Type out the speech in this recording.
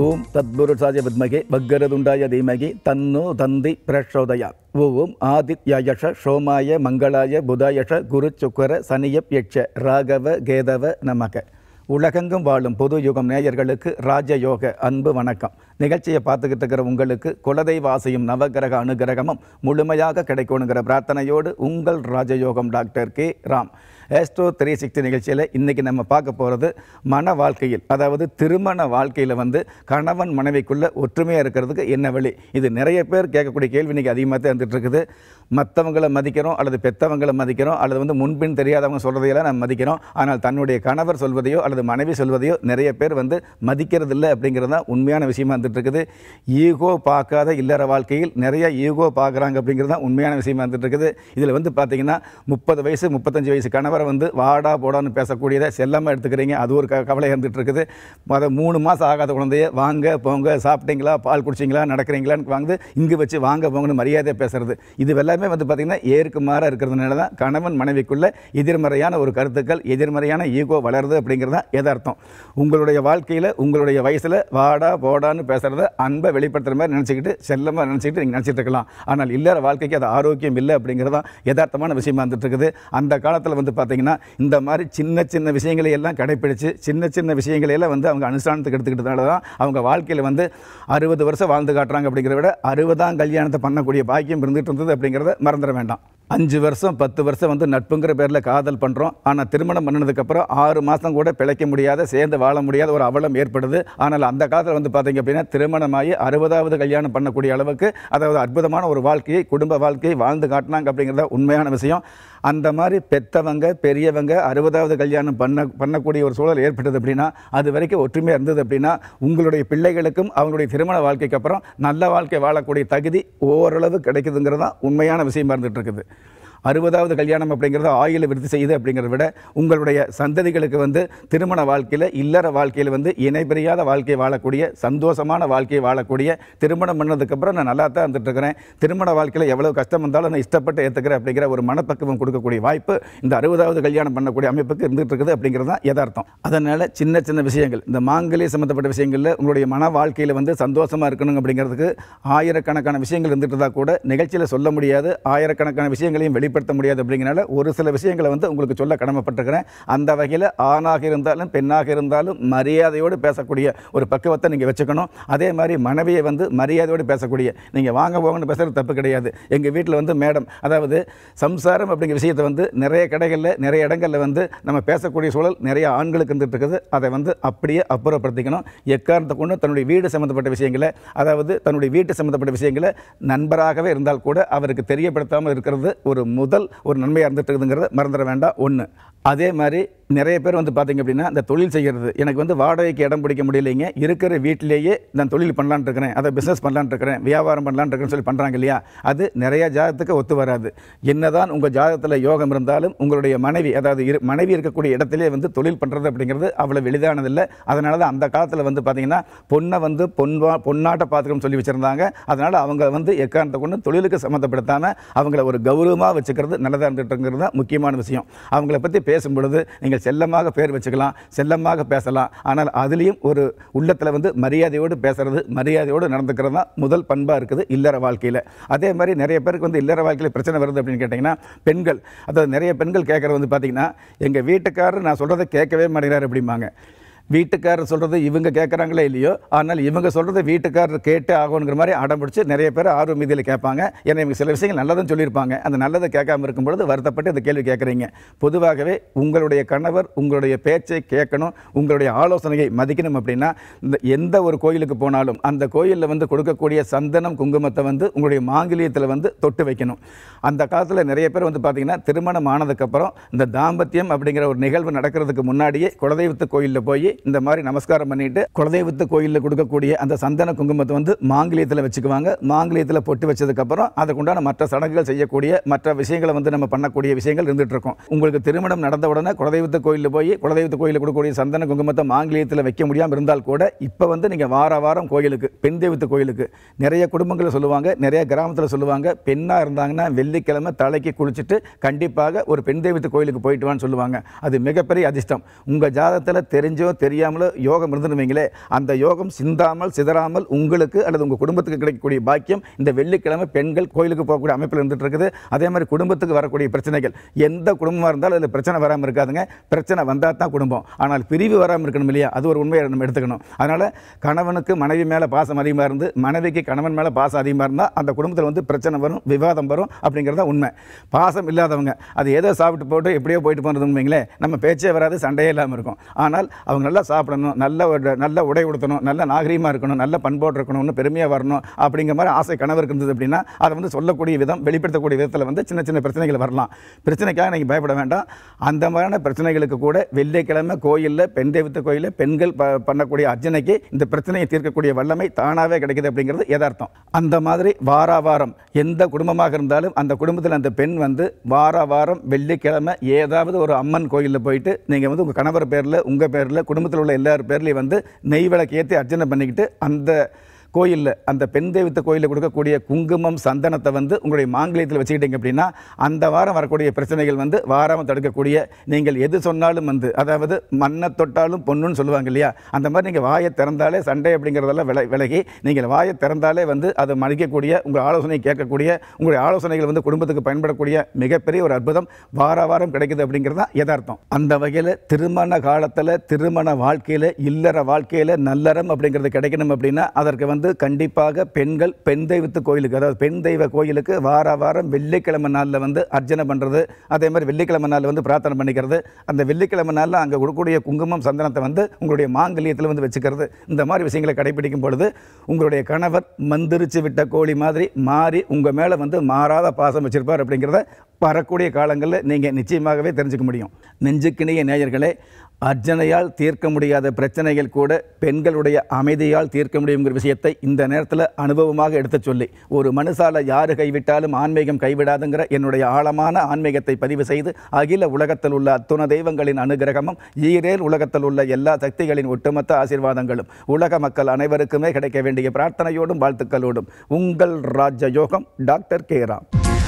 ஓம் தத்புரு சாஜ வித்மகே வக்கரதுண்டாய தீமகி தன்னு தந்தி பிரச்சோதயா ஓம் ஆதித்யஷ சோமாய மங்களாய புதாயஷ குரு சுக்கர சனியப் யக்ஷ ராகவ கேதவ நமக உலகெங்கும் வாழும் பொது யுகம் நேயர்களுக்கு ராஜயோக அன்பு வணக்கம் நிகழ்ச்சியை பார்த்துக்கிட்டு இருக்கிற உங்களுக்கு குலதெய்வாசையும் நவகிரக அனுகிரகமும் முழுமையாக கிடைக்கணுங்கிற பிரார்த்தனையோடு உங்கள் Rajayogam doctor K Ram astro three sixty நிகழ்ச்சியில் இன்றைக்கி நம்ம பார்க்க போகிறது மன வாழ்க்கையில் அதாவது திருமண வாழ்க்கையில் வந்து கணவன் மனைவிக்குள்ளே ஒற்றுமையாக இருக்கிறதுக்கு என்ன வழி இது நிறைய பேர் கேட்கக்கூடிய கேள்வி இன்றைக்கி அதிகமாக தான் இருந்துகிட்ருக்குது மற்றவங்களை மதிக்கிறோம் அல்லது பெற்றவங்களை மதிக்கிறோம் அல்லது வந்து முன்பின் தெரியாதவங்க சொல்கிறதையெல்லாம் நம்ம மதிக்கிறோம் ஆனால் தன்னுடைய கணவர் சொல்வதையோ அல்லது மனைவி சொல்வதையோ நிறைய பேர் வந்து மதிக்கிறது இல்லை அப்படிங்கிறது தான் உண்மையான விஷயமா இருந்துகிட்ருக்குது ஈகோ பார்க்காத இல்லற வாழ்க்கையில் நிறைய ஈகோ பார்க்குறாங்க அப்படிங்கிறது தான் உண்மையான விஷயமா இருந்துகிட்ருக்குது இதில் வந்து பார்த்திங்கன்னா முப்பது வயசு முப்பத்தஞ்சு வயசு கணவர் அவரை வந்து வாடா போடான்னு பேசக்கூடியதை செல்லாமல் எடுத்துக்கிறீங்க அது ஒரு க கவலை இருந்துகிட்டு இருக்குது அதை மூணு மாதம் ஆகாத குழந்தைய வாங்க போங்க சாப்பிட்டீங்களா பால் குடிச்சிங்களா நடக்கிறீங்களான்னு வாங்குது இங்கே வச்சு வாங்க போங்கன்னு மரியாதையாக பேசுகிறது இது எல்லாமே வந்து பார்த்திங்கன்னா ஏற்கு மாறாக இருக்கிறதுனால தான் கணவன் மனைவிக்குள்ளே எதிர்மறையான ஒரு கருத்துக்கள் எதிர்மறையான ஈகோ வளருது அப்படிங்கிறது தான் எதார்த்தம் உங்களுடைய வாழ்க்கையில் உங்களுடைய வயசில் வாடா போடான்னு பேசுகிறத அன்பை வெளிப்படுத்துகிற மாதிரி நினச்சிக்கிட்டு செல்லமாக நினச்சிக்கிட்டு நீங்கள் நினச்சிட்டு இருக்கலாம் ஆனால் இல்லாத வாழ்க்கைக்கு அது ஆரோக்கியம் இல்லை அப்படிங்கிறது தான் யதார்த்தமான விஷயமா இருந்துட்டு இருக்குது அந்த காலத்தில் வந்து பார்த்தீங்கன்னா பார்த்தீங்கன்னா இந்த மாதிரி சின்ன சின்ன விஷயங்களை எல்லாம் கடைப்பிடிச்சு சின்ன சின்ன விஷயங்களையெல்லாம் வந்து அவங்க அனுஷ்டானத்துக்கு எடுத்துக்கிட்டதால தான் அவங்க வாழ்க்கையில் வந்து அறுபது வருஷம் வாழ்ந்து காட்டுறாங்க அப்படிங்கிறத விட அறுபதாம் கல்யாணத்தை பண்ணக்கூடிய பாக்கியம் இருந்துகிட்டு இருந்தது அப்படிங்கிறத மறந்துட வேண்டாம் அஞ்சு வருஷம் பத்து வருஷம் வந்து நட்புங்கிற பேரில் காதல் பண்ணுறோம் ஆனால் திருமணம் பண்ணினதுக்கப்புறம் ஆறு மாதம் கூட பிழைக்க முடியாத சேர்ந்து வாழ முடியாத ஒரு அவலம் ஏற்படுது ஆனால் அந்த காலத்தில் வந்து பார்த்திங்க அப்படின்னா திருமணமாகி அறுபதாவது கல்யாணம் பண்ணக்கூடிய அளவுக்கு அதாவது அற்புதமான ஒரு வாழ்க்கையை குடும்ப வாழ்க்கையை வாழ்ந்து காட்டினாங்க அப்படிங்கிறத உண்மையான விஷயம் அந்த மாதிரி பெற்றவங்க பெரியவங்க அறுபதாவது கல்யாணம் பண்ண பண்ணக்கூடிய ஒரு சூழல் ஏற்பட்டது அப்படின்னா அது வரைக்கும் ஒற்றுமையாக இருந்தது அப்படின்னா உங்களுடைய பிள்ளைகளுக்கும் அவங்களுடைய திருமண வாழ்க்கைக்கு அப்புறம் நல்ல வாழ்க்கை வாழக்கூடிய தகுதி ஓரளவு கிடைக்குதுங்கிறது தான் உண்மையான விஷயமா இருந்துகிட்டு இருக்குது அறுபதாவது கல்யாணம் அப்படிங்கிறது ஆயில் விருத்தி செய்யுது அப்படிங்கிறத விட உங்களுடைய சந்ததிகளுக்கு வந்து திருமண வாழ்க்கையில் இல்லற வாழ்க்கையில் வந்து இணைபிரியாத வாழ்க்கையை வாழக்கூடிய சந்தோஷமான வாழ்க்கையை வாழக்கூடிய திருமணம் பண்ணதுக்கப்புறம் நான் நல்லா தான் இருந்துட்டுருக்கிறேன் திருமண வாழ்க்கையில் எவ்வளோ கஷ்டம் வந்தாலும் நான் இஷ்டப்பட்டு ஏற்றுக்கிறேன் அப்படிங்கிற ஒரு மனப்பக்குவம் கொடுக்கக்கூடிய வாய்ப்பு இந்த அறுபதாவது கல்யாணம் பண்ணக்கூடிய அமைப்புக்கு இருந்துகிட்டு இருக்குது அப்படிங்கிறது தான் யதார்த்தம் அதனால் சின்ன சின்ன விஷயங்கள் இந்த மாங்கலி சம்மந்தப்பட்ட விஷயங்களில் உங்களுடைய மன வாழ்க்கையில் வந்து சந்தோஷமாக இருக்கணும் அப்படிங்கிறதுக்கு ஆயிரக்கணக்கான விஷயங்கள் இருந்துட்டு தான் கூட நிகழ்ச்சியில் சொல்ல முடியாது ஆயிரக்கணக்கான விஷயங்களையும் வெளி வெளிப்படுத்த முடியாது அப்படிங்கிறனால ஒரு சில விஷயங்களை வந்து உங்களுக்கு சொல்ல கடமைப்பட்டிருக்கிறேன் அந்த வகையில் ஆணாக இருந்தாலும் பெண்ணாக இருந்தாலும் மரியாதையோடு பேசக்கூடிய ஒரு பக்குவத்தை நீங்கள் வச்சுக்கணும் அதே மாதிரி மனைவியை வந்து மரியாதையோடு பேசக்கூடிய நீங்கள் வாங்க போங்கன்னு பேசுகிறது தப்பு கிடையாது எங்கள் வீட்டில் வந்து மேடம் அதாவது சம்சாரம் அப்படிங்கிற விஷயத்தை வந்து நிறைய கடைகளில் நிறைய இடங்களில் வந்து நம்ம பேசக்கூடிய சூழல் நிறைய ஆண்களுக்கு இருந்துட்டு இருக்குது அதை வந்து அப்படியே அப்புறப்படுத்திக்கணும் எக்காரணத்தை கொண்டு தன்னுடைய வீடு சம்மந்தப்பட்ட விஷயங்களை அதாவது தன்னுடைய வீட்டு சம்மந்தப்பட்ட விஷயங்களை நண்பராகவே இருந்தால் கூட அவருக்கு தெரியப்படுத்தாமல் இருக்கிறது ஒரு முதல் ஒரு நன்மையாக இருந்துட்டுருக்குதுங்கிறத மறந்துட வேண்டாம் ஒன்று அதே மாதிரி நிறைய பேர் வந்து பார்த்திங்க அப்படின்னா இந்த தொழில் செய்கிறது எனக்கு வந்து வாடகைக்கு இடம் பிடிக்க முடியலைங்க இருக்கிற வீட்டிலேயே நான் தொழில் பண்ணலான் இருக்கிறேன் அதை பிஸ்னஸ் பண்ணலான் இருக்கிறேன் வியாபாரம் பண்ணலான்ட்டு இருக்கிறேன்னு சொல்லி பண்ணுறாங்க இல்லையா அது நிறையா ஜாதத்துக்கு ஒத்து வராது என்னதான் உங்கள் ஜாதகத்தில் யோகம் இருந்தாலும் உங்களுடைய மனைவி அதாவது இரு மனைவி இருக்கக்கூடிய இடத்துலேயே வந்து தொழில் பண்ணுறது அப்படிங்கிறது அவ்வளோ எளிதானதில்லை அதனால தான் அந்த காலத்தில் வந்து பார்த்திங்கன்னா பொண்ணை வந்து பொன்வா பொன்னாட்டை பார்த்துக்கணும்னு சொல்லி வச்சுருந்தாங்க அதனால் அவங்க வந்து எக்காரணத்தை கொண்டு தொழிலுக்கு சம்மந்தப்படுத்தாமல் அவங்கள ஒரு கௌரவமாக வச்சு வச்சுக்கிறது நல்லதாக இருந்துட்டுங்கிறது தான் முக்கியமான விஷயம் அவங்கள பற்றி பேசும் பொழுது நீங்கள் செல்லமாக பேர் வச்சுக்கலாம் செல்லமாக பேசலாம் ஆனால் அதுலேயும் ஒரு உள்ளத்தில் வந்து மரியாதையோடு பேசுகிறது மரியாதையோடு நடந்துக்கிறது தான் முதல் பண்பாக இருக்குது இல்லற வாழ்க்கையில் அதே மாதிரி நிறைய பேருக்கு வந்து இல்லற வாழ்க்கையில் பிரச்சனை வருது அப்படின்னு கேட்டிங்கன்னா பெண்கள் அதாவது நிறைய பெண்கள் கேட்குறது வந்து பார்த்திங்கன்னா எங்கள் வீட்டுக்காரர் நான் சொல்கிறத கேட்கவே மாட்டேங்கிறார் அப்படிம்பாங்க வீட்டுக்காரர் சொல்கிறது இவங்க கேட்குறாங்களே இல்லையோ ஆனால் இவங்க சொல்கிறது வீட்டுக்காரர் கேட்டு ஆகணுங்கிற மாதிரி அடம் பிடிச்சி நிறைய பேர் ஆர்வ மீதியில் கேட்பாங்க ஏன்னா இவங்க சில விஷயங்கள் நல்லதும் சொல்லியிருப்பாங்க அந்த நல்லதை கேட்காம இருக்கும் பொழுது வருத்தப்பட்டு இந்த கேள்வி கேட்குறீங்க பொதுவாகவே உங்களுடைய கணவர் உங்களுடைய பேச்சை கேட்கணும் உங்களுடைய ஆலோசனையை மதிக்கணும் அப்படின்னா இந்த எந்த ஒரு கோயிலுக்கு போனாலும் அந்த கோயிலில் வந்து கொடுக்கக்கூடிய சந்தனம் குங்குமத்தை வந்து உங்களுடைய மாங்கிலியத்தில் வந்து தொட்டு வைக்கணும் அந்த காலத்தில் நிறைய பேர் வந்து பார்த்திங்கன்னா திருமணம் ஆனதுக்கப்புறம் இந்த தாம்பத்தியம் அப்படிங்கிற ஒரு நிகழ்வு நடக்கிறதுக்கு முன்னாடியே குலதெய்வத்து கோயிலில் போய் இந்த மாதிரி நமஸ்காரம் பண்ணிட்டு குலதெய்வத்து கோயிலில் கொடுக்கக்கூடிய அந்த சந்தன குங்குமத்தை வந்து மாங்கிலியத்தில் வச்சுக்குவாங்க மாங்கிலியத்தில் பொட்டு வச்சதுக்கப்புறம் அதுக்குண்டான மற்ற சடங்குகள் செய்யக்கூடிய மற்ற விஷயங்களை வந்து நம்ம பண்ணக்கூடிய விஷயங்கள் இருந்துட்டு இருக்கும் உங்களுக்கு திருமணம் நடந்த உடனே குலதெய்வத்து கோயிலில் போய் குலதெய்வத்து கோயிலில் கொடுக்கக்கூடிய சந்தன குங்குமத்தை மாங்கிலியத்தில் வைக்க முடியாமல் இருந்தால் கூட இப்போ வந்து நீங்கள் வார வாரம் கோயிலுக்கு பெண் தெய்வத்து கோயிலுக்கு நிறைய குடும்பங்களை சொல்லுவாங்க நிறைய கிராமத்தில் சொல்லுவாங்க பெண்ணாக இருந்தாங்கன்னா வெள்ளிக்கிழமை தலைக்கு குளிச்சுட்டு கண்டிப்பாக ஒரு பெண் தெய்வத்து கோயிலுக்கு போயிட்டு வான்னு சொல்லுவாங்க அது மிகப்பெரிய அதிர்ஷ்டம் உங்கள் ஜாதத்தில் தெரிஞ்சோ தெரியாமல் யோகம் இருந்துருவீங்களே வைங்களே அந்த யோகம் சிந்தாமல் சிதறாமல் உங்களுக்கு அல்லது உங்கள் குடும்பத்துக்கு கிடைக்கக்கூடிய பாக்கியம் இந்த வெள்ளிக்கிழமை பெண்கள் கோயிலுக்கு போகக்கூடிய அமைப்பில் இருந்துட்டு இருக்குது அதே மாதிரி குடும்பத்துக்கு வரக்கூடிய பிரச்சனைகள் எந்த குடும்பமாக இருந்தாலும் அதில் பிரச்சனை வராமல் இருக்காதுங்க பிரச்சனை வந்தால் தான் குடும்பம் ஆனால் பிரிவு வராமல் இருக்கணும் இல்லையா அது ஒரு உண்மையை நம்ம எடுத்துக்கணும் அதனால் கணவனுக்கு மனைவி மேலே பாசம் அதிகமாக இருந்து மனைவிக்கு கணவன் மேலே பாசம் அதிகமாக இருந்தால் அந்த குடும்பத்தில் வந்து பிரச்சனை வரும் விவாதம் வரும் அப்படிங்கிறத உண்மை பாசம் இல்லாதவங்க அது ஏதோ சாப்பிட்டு போட்டு எப்படியோ போயிட்டு போகிறதுன்னு வைங்களேன் நம்ம பேச்சே வராது சண்டையே இல்லாமல் இருக்கும் ஆனால் அவங்க நல்லா சாப்பிடணும் நல்ல நல்ல உடை உடுத்தணும் நல்ல நாகரீகமாக இருக்கணும் நல்ல பண்போடு இருக்கணும்னு பெருமையாக வரணும் அப்படிங்கிற மாதிரி ஆசை கனவு இருந்தது அப்படின்னா அதை வந்து சொல்லக்கூடிய விதம் வெளிப்படுத்தக்கூடிய விதத்தில் வந்து சின்ன சின்ன பிரச்சனைகள் வரலாம் பிரச்சனைக்காக நீங்கள் பயப்பட வேண்டாம் அந்த மாதிரியான பிரச்சனைகளுக்கு கூட வெள்ளிக்கிழமை கோயிலில் பெண் தெய்வத்து கோயிலில் பெண்கள் பண்ணக்கூடிய அர்ஜனைக்கு இந்த பிரச்சனையை தீர்க்கக்கூடிய வல்லமை தானாகவே கிடைக்கிது அப்படிங்கிறது எதார்த்தம் அந்த மாதிரி வார வாரம் எந்த குடும்பமாக இருந்தாலும் அந்த குடும்பத்தில் அந்த பெண் வந்து வார வாரம் வெள்ளிக்கிழமை ஏதாவது ஒரு அம்மன் கோயிலில் போயிட்டு நீங்கள் வந்து உங்கள் கணவர் பேரில் உங்கள் பேரில் குடும்ப குடும்பத்தில் உள்ள எல்லார் பேர்லேயும் வந்து நெய் விளக்கு ஏற்றி அர்ச்சனை பண்ணிக்கிட்டு அந்த கோயிலில் அந்த பெண் தெய்வத்தை கோயிலில் கொடுக்கக்கூடிய குங்குமம் சந்தனத்தை வந்து உங்களுடைய மாங்கலியத்தில் வச்சுக்கிட்டீங்க அப்படின்னா அந்த வாரம் வரக்கூடிய பிரச்சனைகள் வந்து வாராமல் தடுக்கக்கூடிய நீங்கள் எது சொன்னாலும் வந்து அதாவது மண்ணை தொட்டாலும் பொண்ணுன்னு சொல்லுவாங்க இல்லையா அந்த மாதிரி நீங்கள் வாயை திறந்தாலே சண்டை அப்படிங்கிறதெல்லாம் வில விலகி நீங்கள் வாயை திறந்தாலே வந்து அதை மதிக்கக்கூடிய உங்கள் ஆலோசனை கேட்கக்கூடிய உங்களுடைய ஆலோசனைகள் வந்து குடும்பத்துக்கு பயன்படக்கூடிய மிகப்பெரிய ஒரு அற்புதம் வார வாரம் கிடைக்குது அப்படிங்கிறது தான் யதார்த்தம் அந்த வகையில் திருமண காலத்தில் திருமண வாழ்க்கையில் இல்லற வாழ்க்கையில் நல்லறம் அப்படிங்கிறது கிடைக்கணும் அப்படின்னா அதற்கு வந்து வந்து கண்டிப்பாக பெண்கள் பெண் தெய்வத்து கோயிலுக்கு அதாவது பெண் தெய்வ கோயிலுக்கு வார வாரம் வெள்ளிக்கிழமை நாளில் வந்து அர்ச்சனை பண்ணுறது அதே மாதிரி வெள்ளிக்கிழமை நாளில் வந்து பிரார்த்தனை பண்ணிக்கிறது அந்த வெள்ளிக்கிழமை நாளில் அங்கே கொடுக்கக்கூடிய குங்குமம் சந்தனத்தை வந்து உங்களுடைய மாங்கல்யத்தில் வந்து வச்சுக்கிறது இந்த மாதிரி விஷயங்களை கடைபிடிக்கும் பொழுது உங்களுடைய கணவர் மந்திரிச்சு விட்ட கோழி மாதிரி மாறி உங்கள் மேலே வந்து மாறாத பாசம் வச்சுருப்பார் அப்படிங்கிறத வரக்கூடிய காலங்களில் நீங்கள் நிச்சயமாகவே தெரிஞ்சுக்க முடியும் நெஞ்சுக்கிணைய நேயர்களே அர்ஜனையால் தீர்க்க முடியாத பிரச்சனைகள் கூட பெண்களுடைய அமைதியால் தீர்க்க முடியுங்கிற விஷயத்தை இந்த நேரத்தில் அனுபவமாக எடுத்துச் சொல்லி ஒரு மனுசால யாரு கைவிட்டாலும் ஆன்மீகம் கைவிடாதுங்கிற என்னுடைய ஆழமான ஆன்மீகத்தை பதிவு செய்து அகில உலகத்தில் உள்ள அத்துண தெய்வங்களின் அனுகிரகமும் ஈரேல் உலகத்தில் உள்ள எல்லா சக்திகளின் ஒட்டுமொத்த ஆசீர்வாதங்களும் உலக மக்கள் அனைவருக்குமே கிடைக்க வேண்டிய பிரார்த்தனையோடும் வாழ்த்துக்களோடும் உங்கள் ராஜயோகம் டாக்டர் கே ராம்